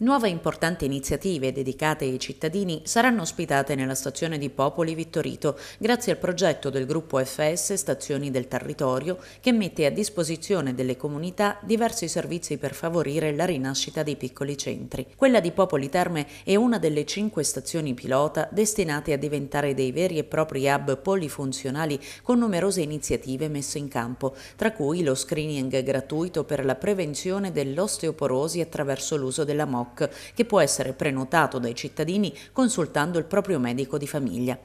Nuove importanti iniziative dedicate ai cittadini saranno ospitate nella stazione di Popoli Vittorito grazie al progetto del gruppo FS Stazioni del Territorio che mette a disposizione delle comunità diversi servizi per favorire la rinascita dei piccoli centri. Quella di Popoli Terme è una delle cinque stazioni pilota destinate a diventare dei veri e propri hub polifunzionali con numerose iniziative messe in campo, tra cui lo screening gratuito per la prevenzione dell'osteoporosi attraverso l'uso della moca NOC, che può essere prenotato dai cittadini consultando il proprio medico di famiglia.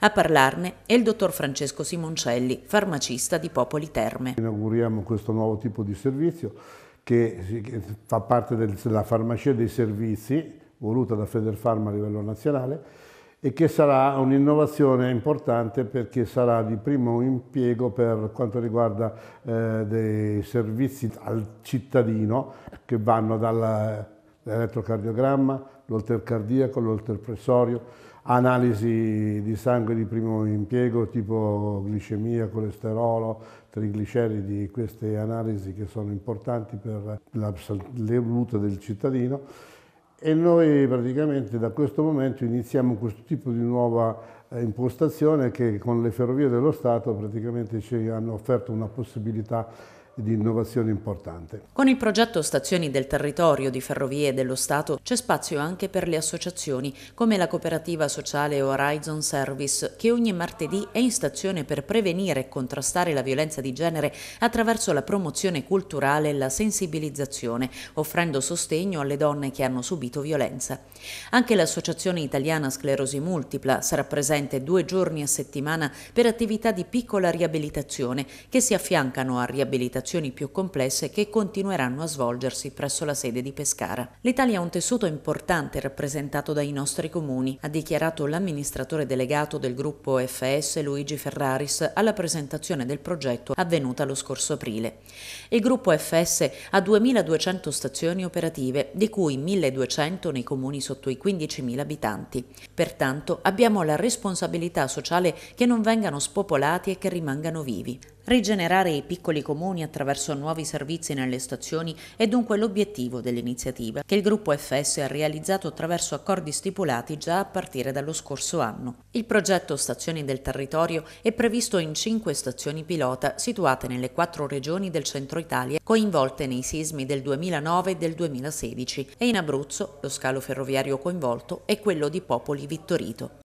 A parlarne è il dottor Francesco Simoncelli, farmacista di Popoli Terme. Inauguriamo questo nuovo tipo di servizio che fa parte della farmacia dei servizi voluta da Federfarma a livello nazionale e che sarà un'innovazione importante perché sarà di primo impiego per quanto riguarda eh, dei servizi al cittadino che vanno dalla l'elettrocardiogramma, l'olter cardiaco, l'olter pressorio, analisi di sangue di primo impiego tipo glicemia, colesterolo, trigliceridi, queste analisi che sono importanti per la salute del cittadino e noi praticamente da questo momento iniziamo questo tipo di nuova eh, impostazione che con le ferrovie dello Stato praticamente ci hanno offerto una possibilità di innovazione importante. Con il progetto Stazioni del Territorio di Ferrovie dello Stato c'è spazio anche per le associazioni come la cooperativa sociale Horizon Service che ogni martedì è in stazione per prevenire e contrastare la violenza di genere attraverso la promozione culturale e la sensibilizzazione, offrendo sostegno alle donne che hanno subito violenza. Anche l'associazione italiana Sclerosi Multipla sarà presente due giorni a settimana per attività di piccola riabilitazione che si affiancano a riabilitazione operazioni più complesse che continueranno a svolgersi presso la sede di Pescara. L'Italia ha un tessuto importante rappresentato dai nostri comuni, ha dichiarato l'amministratore delegato del gruppo FS Luigi Ferraris alla presentazione del progetto avvenuta lo scorso aprile. Il gruppo FS ha 2.200 stazioni operative, di cui 1.200 nei comuni sotto i 15.000 abitanti. Pertanto abbiamo la responsabilità sociale che non vengano spopolati e che rimangano vivi. Rigenerare i piccoli comuni attraverso nuovi servizi nelle stazioni è dunque l'obiettivo dell'iniziativa che il gruppo FS ha realizzato attraverso accordi stipulati già a partire dallo scorso anno. Il progetto Stazioni del Territorio è previsto in cinque stazioni pilota situate nelle quattro regioni del centro Italia coinvolte nei sismi del 2009 e del 2016 e in Abruzzo lo scalo ferroviario coinvolto è quello di Popoli Vittorito.